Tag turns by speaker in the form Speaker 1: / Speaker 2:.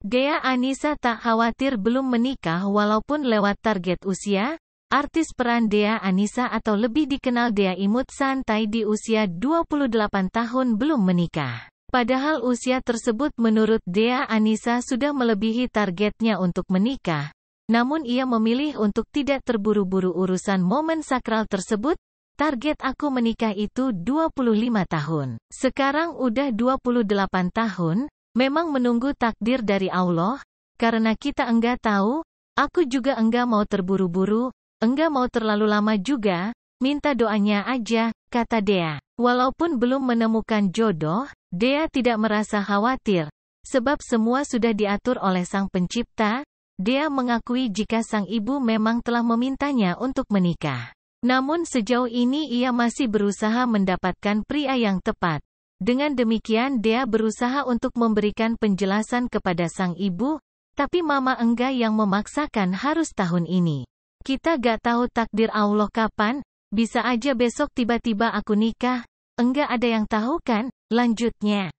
Speaker 1: Dea Anissa tak khawatir belum menikah walaupun lewat target usia, artis peran Dea Anissa atau lebih dikenal Dea Imut santai di usia 28 tahun belum menikah. Padahal usia tersebut menurut Dea Anissa sudah melebihi targetnya untuk menikah, namun ia memilih untuk tidak terburu-buru urusan momen sakral tersebut, target aku menikah itu 25 tahun. Sekarang udah 28 tahun, Memang menunggu takdir dari Allah, karena kita enggak tahu, aku juga enggak mau terburu-buru, enggak mau terlalu lama juga, minta doanya aja, kata Dea. Walaupun belum menemukan jodoh, Dea tidak merasa khawatir, sebab semua sudah diatur oleh sang pencipta, Dea mengakui jika sang ibu memang telah memintanya untuk menikah. Namun sejauh ini ia masih berusaha mendapatkan pria yang tepat. Dengan demikian Dea berusaha untuk memberikan penjelasan kepada sang ibu, tapi mama Engga yang memaksakan harus tahun ini. Kita gak tahu takdir Allah kapan, bisa aja besok tiba-tiba aku nikah, enggak ada yang tahu kan, lanjutnya.